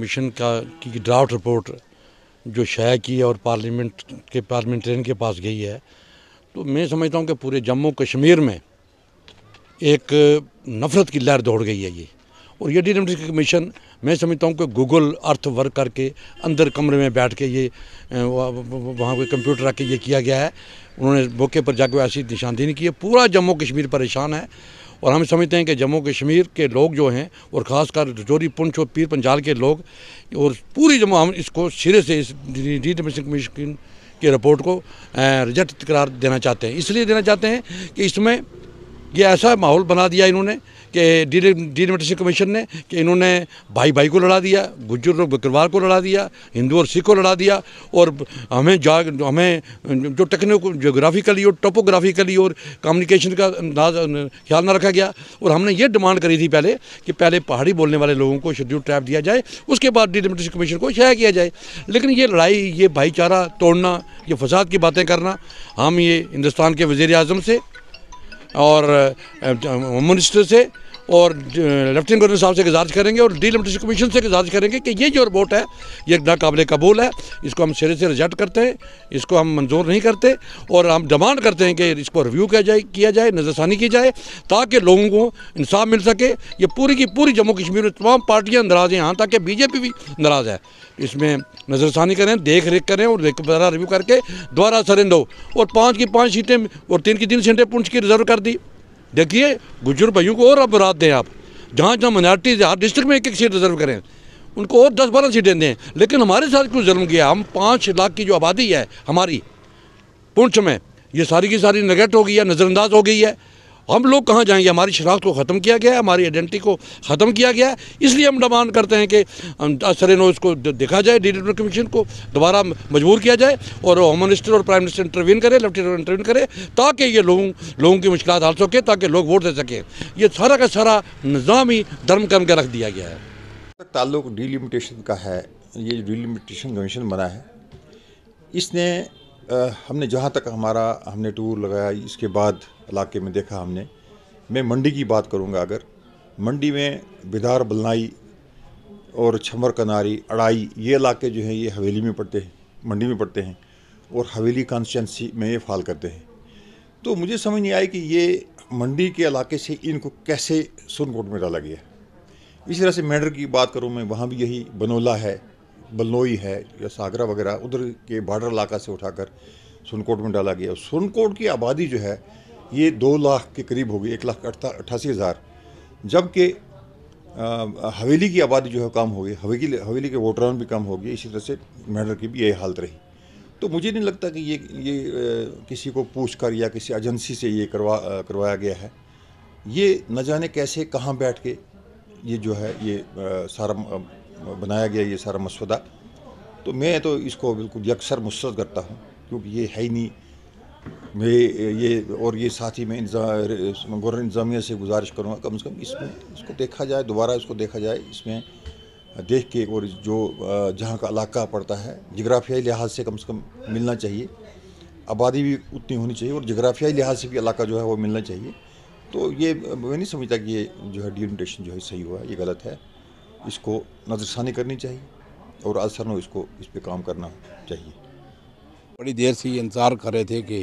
commission का की draft report जो शाया की है और पार्लियामेंट के पार्लियामेंटेरियन के पास गई है तो मैं समझता हूँ कि पूरे जम्मू कश्मीर में एक नफ़रत की लहर दौड़ गई है ये और ये डी कमीशन मैं समझता हूँ कि गूगल अर्थ वर्क करके अंदर कमरे में बैठ के ये वहाँ पे कंप्यूटर रख के ये किया गया है उन्होंने मौके पर जाकर ऐसी निशानदेही की है पूरा जम्मू कश्मीर परेशान है और हम समझते हैं कि जम्मू कश्मीर के लोग जो हैं और ख़ासकर रजौरी पुंछ और पीर पंजाल के लोग और पूरी जम्मू हम इसको सिरे से इस डीटमिशन कमीशन की रिपोर्ट को रिजेक्ट करार देना चाहते हैं इसलिए देना चाहते हैं कि इसमें ये ऐसा माहौल बना दिया इन्होंने कि डिलिमिटेशन कमीशन ने कि इन्होंने भाई भाई को लड़ा दिया गुजर और बकरवाल को लड़ा दिया हिंदू और सिख को लड़ा दिया और हमें जा हमें जो टेक्निक जोग्राफिकली और टोपोग्राफिकली और कम्युनिकेशन का अंदाज ख्याल ना रखा गया और हमने ये डिमांड करी थी पहले कि पहले पहाड़ी बोलने वाले लोगों को शेड्यूल ट्रैप दिया जाए उसके बाद डिलिमिटेशन कमीशन को शाया किया जाए लेकिन ये लड़ाई ये भाईचारा तोड़ना ये फसाद की बातें करना हम ये हिंदुस्तान के वज़ी अजम से और मिनिस्टर से और लेफ्टिनेंट गवर्नर साहब से गुजारिश करेंगे और डीलिमिटेशन कमीशन से गुजारिश करेंगे कि ये जो रिपोर्ट है ये नाकबले कबूल है इसको हम सिरे से रिजेक्ट करते हैं इसको हम मंजूर नहीं करते और हम डिमांड करते हैं कि इसको रिव्यू किया जाए किया जाए नज़रसानी की जाए ताकि लोगों को इंसाफ मिल सके ये पूरी की पूरी जम्मू कश्मीर में तमाम पार्टियाँ नाराज़ हैं यहाँ तक कि बीजेपी भी नाराज़ है इसमें नज़रसानी करें देख रेख करें और रिव्यू करके दोबारा हो और पाँच की पाँच सीटें और तीन की तीन सीटें पुंछ की रिजर्व कर दी देखिए गुजर भाइयों को और अब रात दें आप जहाँ जहाँ माइनॉरिटीज़ हर डिस्ट्रिक्ट में एक एक सीट रिजर्व करें उनको और दस बारह सीटें दें लेकिन हमारे साथ क्यों जुल्म किया हम पाँच लाख की जो आबादी है हमारी पुंछ में ये सारी की सारी नगेट हो गई है नज़रअंदाज हो गई है हम लोग कहाँ जाएंगे हमारी शनाख्त को ख़त्म किया गया है हमारी आइडेंटिटी को ख़त्म किया गया है इसलिए हम डिमांड करते हैं कि असर नो इसको देखा जाए डी कमीशन को दोबारा मजबूर किया जाए और होम मिनिस्टर और प्राइम मिनिस्टर इंटरवीन करें लेफ्टिनेंट इंटरवीन करें ताकि ये लोगों लोगों की मुश्किल हल सकें ताकि लोग वोट दे सकें ये सारा का सारा निज़ाम ही धर्म कर्म के रख दिया गया है ताल्लुक डिलिमिटेशन का है ये डिलिमिटेशन कमीशन बना है इसने हमने जहाँ तक हमारा हमने टूर लगाया इसके बाद इलाके में देखा हमने मैं मंडी की बात करूँगा अगर मंडी में बिदार बलनाई और छमर कनारी अड़ाई ये इलाके जो हैं ये हवेली में पड़ते हैं मंडी में पड़ते हैं और हवेली कॉन्स्टिटेंसी में ये फाल करते हैं तो मुझे समझ नहीं आई कि ये मंडी के इलाके से इनको कैसे सुनकोट में डाला गया इसी तरह से मैडर की बात करूँ मैं वहाँ भी यही बनोला है बलनोई है या सागरा वगैरह उधर के बॉर्डर इलाका से उठाकर सुनकोट में डाला गया सुनकोट की आबादी जो है ये दो लाख के करीब होगी एक लाख अट्ठासी हज़ार जबकि हवेली की आबादी जो है कम होगी हवेली हवेली के वोटरान भी कम होगी इसी तरह से मैडर की भी यही हालत रही तो मुझे नहीं लगता कि ये ये किसी को पूछ कर या किसी एजेंसी से ये करवा करवाया गया है ये न जाने कैसे कहाँ बैठ के ये जो है ये सारा बनाया गया ये सारा मसौदा तो मैं तो इसको बिल्कुल यकसर मुस्रद करता हूँ क्योंकि ये है ही नहीं मैं ये और ये साथ ही मैं गवर्नर इंतजामिया से गुजारिश करूँगा कम से कम इसमें इसको देखा जाए दोबारा इसको देखा जाए इसमें देख के और जो जहाँ का इलाका पड़ता है जग्राफियाई लिहाज से कम से कम मिलना चाहिए आबादी भी उतनी होनी चाहिए और जगराफियाई लिहाज से भी इलाका जो है वो मिलना चाहिए तो ये मैं नहीं समझता कि ये जो है डिलिमिटेशन जो है सही हुआ ये गलत है इसको नज़रसानी करनी चाहिए और असर इसको इस पर काम करना चाहिए बड़ी देर से इंतज़ार कर रहे थे कि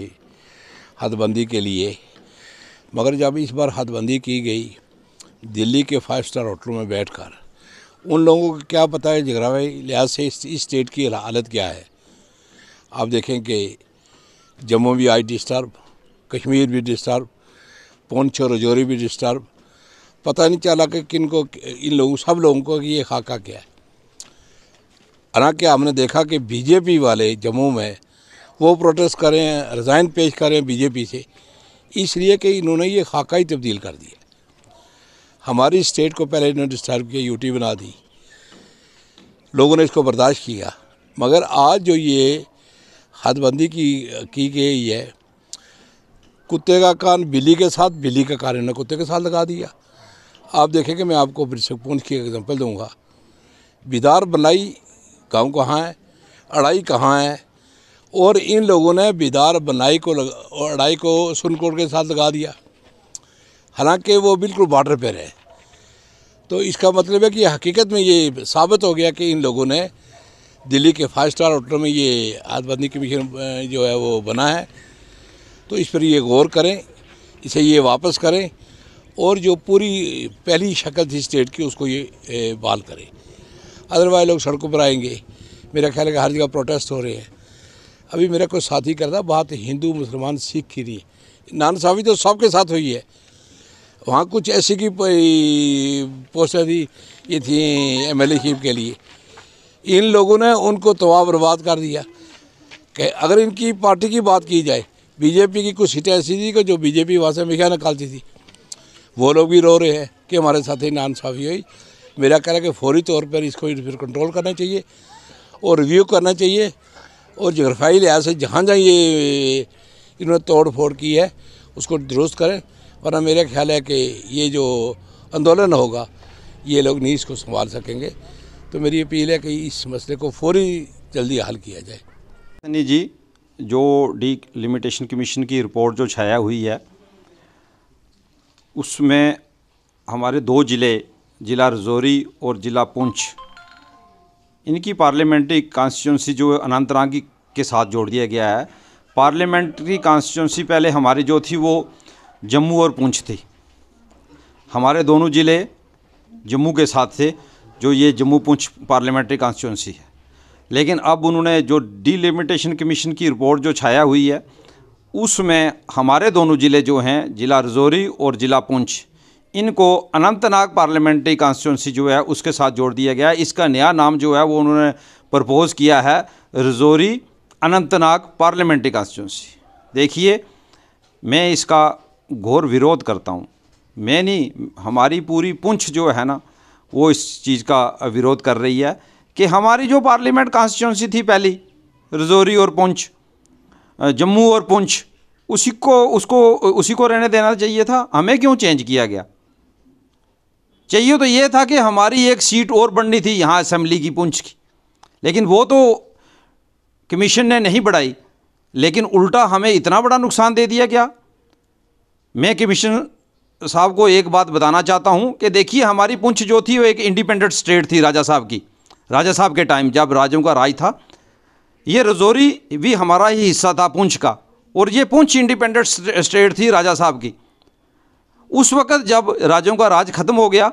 हदबंदी के लिए मगर जब इस बार हदबंदी की गई दिल्ली के फाइव स्टार होटलों में बैठकर उन लोगों को क्या पता है जगरावाई लिहाज से इस स्टेट की हालत क्या है आप देखें कि जम्मू भी आई डिस्टर्ब कश्मीर भी डिस्टर्ब पुंछ और रजौरी भी डिस्टर्ब पता नहीं चला कि किन को इन लोगों सब लोगों को कि ये खाका क्या है हालांकि हमने देखा कि बीजेपी वाले जम्मू में वो प्रोटेस्ट करें रिज़ाइन पेश करें बीजेपी से इसलिए कि इन्होंने ये खाका ही तब्दील कर दिया हमारी स्टेट को पहले इन्होंने डिस्टर्ब किया यूटी बना दी लोगों ने इसको बर्दाश्त किया मगर आज जो ये हदबंदी की की गई है कुत्ते का कान बिल्ली के साथ बिल्ली का कान इन्होंने कुत्ते के साथ लगा दिया आप देखेंगे मैं आपको वृषभ पूंज की एग्जांपल दूंगा बिदार बनाई गांव कहाँ है अड़ाई कहाँ है और इन लोगों ने बिदार बनाई को लगा अड़ाई को सुनकोट के साथ लगा दिया हालांकि वो बिल्कुल बॉर्डर पर है तो इसका मतलब है कि हकीकत में ये साबित हो गया कि इन लोगों ने दिल्ली के फाइव स्टार होटल में ये आतबंदी कमीशन जो है वो बना है तो इस पर ये गौर करें इसे ये वापस करें और जो पूरी पहली शक्ल थी स्टेट की उसको ये बहाल करें अदरवाइज लोग सड़कों पर आएंगे मेरा ख्याल है कि हर जगह प्रोटेस्ट हो रहे हैं अभी मेरा कोई साथी करता बात हिंदू मुसलमान सिख की नान साहबी तो सबके साथ हुई है वहाँ कुछ ऐसी की पोस्टर थी ये थी एम एल के लिए इन लोगों ने उनको तवा बर्बाद कर दिया कि अगर इनकी पार्टी की बात की जाए बीजेपी की कुछ सीटें ऐसी थी कि जो बीजेपी वहाँ से हमेशा निकालती थी वो लोग भी रो रहे हैं कि हमारे साथ ही नानसाफ़ी हुई मेरा कहना कि फौरी तौर पर इसको फिर कंट्रोल करना चाहिए और रिव्यू करना चाहिए और जगरफाई लिहाज से जहाँ जहाँ ये इन्होंने तोड़ फोड़ की है उसको दुरुस्त करें वरना मेरा ख्याल है कि ये जो आंदोलन होगा ये लोग नहीं इसको संभाल सकेंगे तो मेरी अपील है कि इस मसले को फौरी जल्दी हल किया जाए जी जो डी लिमिटेशन कमीशन की रिपोर्ट जो छाया हुई है उसमें हमारे दो ज़िले ज़िला रजौरी और ज़िला पुंछ इनकी पार्लियामेंट्री कॉन्स्टिट्यूंसी जो अनंतनाग के साथ जोड़ दिया गया है पार्लियामेंट्री कॉन्स्टिट्यूंसी पहले हमारी जो थी वो जम्मू और पुंछ थी हमारे दोनों ज़िले जम्मू के साथ थे जो ये जम्मू पुंछ पार्लियामेंट्री कॉन्स्टिट्यूंसी है लेकिन अब उन्होंने जो डीलिमिटेशन कमीशन की रिपोर्ट जो छाया हुई है उसमें हमारे दोनों ज़िले जो हैं ज़िला रजौरी और ज़िला पुंछ इनको अनंतनाग पार्लियामेंट्री कॉन्स्टिट्यूंसी जो है उसके साथ जोड़ दिया गया है इसका नया नाम जो है वो उन्होंने प्रपोज़ किया है रजौरी अनंतनाग पार्लियामेंट्री कॉन्स्टिट्यूंसी देखिए मैं इसका घोर विरोध करता हूँ मैं नहीं हमारी पूरी पुंछ जो है ना वो इस चीज़ का विरोध कर रही है कि हमारी जो पार्लियामेंट कॉन्स्टिट्यूंसी थी पहली रजौरी और पुंछ जम्मू और पुंछ उसी को उसको उसी को रहने देना चाहिए था हमें क्यों चेंज किया गया चाहिए तो ये था कि हमारी एक सीट और बढ़नी थी यहाँ असम्बली की पुंछ की लेकिन वो तो कमीशन ने नहीं बढ़ाई लेकिन उल्टा हमें इतना बड़ा नुकसान दे दिया क्या मैं कमीशन साहब को एक बात बताना चाहता हूँ कि देखिए हमारी पुंछ जो थी वो एक इंडिपेंडेंट स्टेट थी राजा साहब की राजा साहब के टाइम जब राजों का राज था ये रजौरी भी हमारा ही हिस्सा था पूंछ का और ये पूंछ इंडिपेंडेंट स्टेट थी राजा साहब की उस वक़्त जब राज्यों का राज ख़त्म हो गया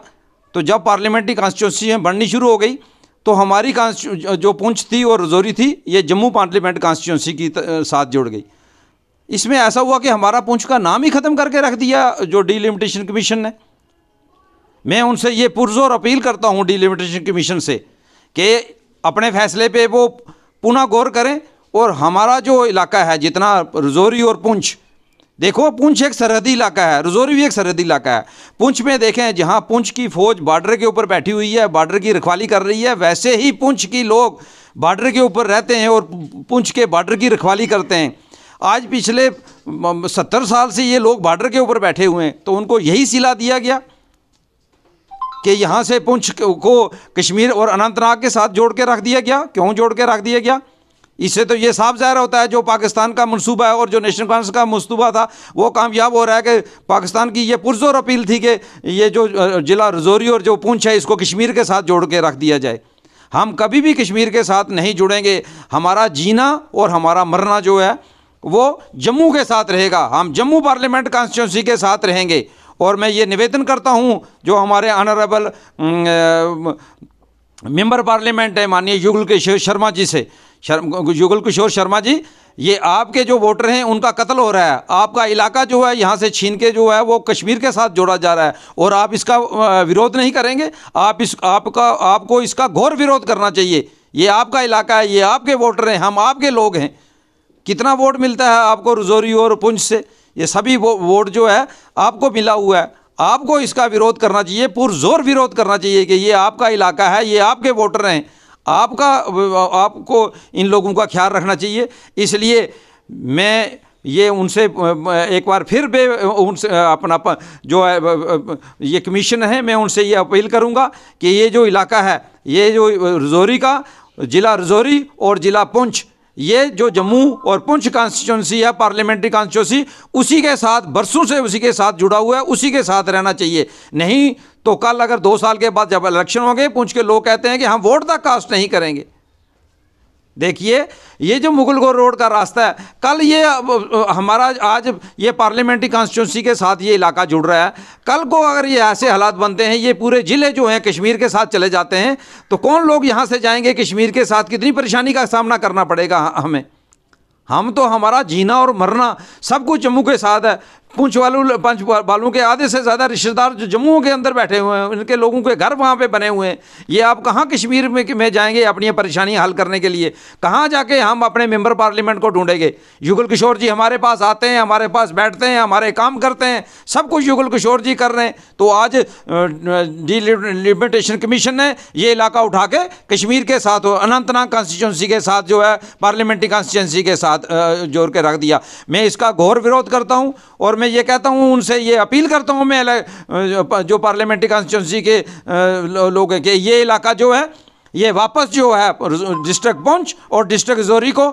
तो जब पार्लियामेंट्री कॉन्स्टिट्यूंसी बढ़नी शुरू हो गई तो हमारी जो पूंछ थी और रजौरी थी ये जम्मू पार्लियामेंट कॉन्स्टिट्यूंसी की साथ जुड़ गई इसमें ऐसा हुआ कि हमारा पूंछ का नाम ही ख़त्म करके रख दिया जो डीलिमिटेशन कमीशन ने मैं उनसे ये पुरजोर अपील करता हूँ डीलिमिटेशन कमीशन से कि अपने फैसले पे वो पुनः गौर करें और हमारा जो इलाका है जितना रजौरी और पुंछ देखो पुंछ एक सरहदी इलाका है रजौरी भी एक सरहदी इलाका है पुंछ में देखें जहाँ पुंछ की फ़ौज बॉर्डर के ऊपर बैठी हुई है बॉर्डर की रखवाली कर रही है वैसे ही पुंछ की लोग बॉर्डर के ऊपर रहते हैं और पुंछ के बॉर्डर की रखवाली करते हैं आज पिछले सत्तर साल से ये लोग बॉर्डर के ऊपर बैठे हुए हैं तो उनको यही सिला दिया गया कि यहाँ से पुंछ को कश्मीर और अनंतनाग के साथ जोड़ के रख दिया गया क्यों जोड़ के रख दिया गया इससे तो ये साफ जाहिर होता है जो पाकिस्तान का मनसूबा है और जो नेशनल कॉन्फ्रेंस का मनसूबा था वो कामयाब हो रहा है कि पाकिस्तान की ये पुरजोर अपील थी कि ये जो ज़िला रजौरी और जो पूंछ है इसको कश्मीर के साथ जोड़ के रख दिया जाए हम कभी भी कश्मीर के साथ नहीं जुड़ेंगे हमारा जीना और हमारा मरना जो है वो जम्मू के साथ रहेगा हम जम्मू पार्लियामेंट कॉन्स्टिट्यूंसी के साथ रहेंगे और मैं ये निवेदन करता हूँ जो हमारे ऑनरेबल मेंबर पार्लियामेंट है माननीय युगल किशोर शर्मा जी से युगल किशोर शर्मा जी ये आपके जो वोटर हैं उनका कत्ल हो रहा है आपका इलाका जो है यहाँ से छीन के जो है वो कश्मीर के साथ जोड़ा जा रहा है और आप इसका विरोध नहीं करेंगे आप इस आपका आपको इसका घोर विरोध करना चाहिए ये आपका इलाका है ये आपके वोटर हैं हम आपके लोग हैं कितना वोट मिलता है आपको रजौरी और पुंछ से ये सभी वो वोट जो है आपको मिला हुआ है आपको इसका विरोध करना चाहिए पुरजोर विरोध करना चाहिए कि ये आपका इलाका है ये आपके वोटर हैं आपका आपको इन लोगों का ख्याल रखना चाहिए इसलिए मैं ये उनसे एक बार फिर बे उनसे अपना जो है ये कमीशन है मैं उनसे ये अपील करूंगा कि ये जो इलाका है ये जो रजौरी का ज़िला रजौरी और ज़िला पुंछ ये जो जम्मू और पुंछ कॉन्स्टिट्यूंसी है पार्लियामेंट्री कॉन्स्टिट्यूंसी उसी के साथ बरसों से उसी के साथ जुड़ा हुआ है उसी के साथ रहना चाहिए नहीं तो कल अगर दो साल के बाद जब इलेक्शन होंगे पूछ के लोग कहते हैं कि हम वोट तक कास्ट नहीं करेंगे देखिए ये जो मुगल गोर रोड का रास्ता है कल ये हमारा आज ये पार्लियामेंट्री कॉन्स्टिट्यूंसी के साथ ये इलाका जुड़ रहा है कल को अगर ये ऐसे हालात बनते हैं ये पूरे ज़िले जो हैं कश्मीर के साथ चले जाते हैं तो कौन लोग यहाँ से जाएंगे कश्मीर के साथ कितनी परेशानी का सामना करना पड़ेगा हमें हम तो हमारा जीना और मरना सब कुछ जम्मू के साथ है पूछ वालू पंच वालों के आधे से ज़्यादा रिश्तेदार जो जम्मू के अंदर बैठे हुए हैं उनके लोगों के घर वहाँ पे बने हुए हैं ये आप कहाँ कश्मीर में में जाएंगे अपनी परेशानी हल करने के लिए कहाँ जाके हम अपने मेंबर पार्लियामेंट को ढूंढेंगे युगल किशोर जी हमारे पास आते हैं हमारे पास बैठते हैं हमारे काम करते हैं सब कुछ युगल किशोर जी कर रहे हैं तो आज डिलिमिटेशन कमीशन ने ये इलाका उठा के कश्मीर के साथ अनंतनाग कॉन्स्टिट्यूंसी के साथ जो है पार्लियामेंट्री कॉन्स्टिट्यूंसी के साथ जोड़ के रख दिया मैं इसका घोर विरोध करता हूँ और मैं ये कहता हूँ उनसे ये अपील करता हूँ मैं जो पार्लियामेंट्री कॉन्स्टिट्यूंसी के लोग हैं कि ये इलाका जो है ये वापस जो है डिस्ट्रिक्ट पुंछ और डिस्ट्रिक्ट जोरी को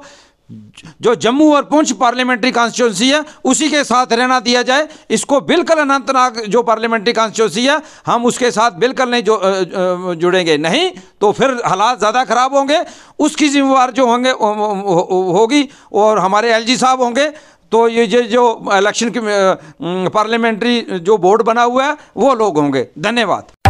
जो जम्मू और पुंछ पार्लियामेंट्री कॉन्स्टिट्यूंसी है उसी के साथ रहना दिया जाए इसको बिल्कुल अनंतनाग जो पार्लियामेंट्री कॉन्स्टिट्यूंसी है हम उसके साथ बिल्कुल नहीं जो जुड़ेंगे नहीं तो फिर हालात ज़्यादा ख़राब होंगे उसकी जिम्मेवार जो होंगे होगी हो, हो, हो, और हमारे एलजी साहब होंगे तो ये जो जो इलेक्शन की पार्लियामेंट्री जो बोर्ड बना हुआ है वो लोग होंगे धन्यवाद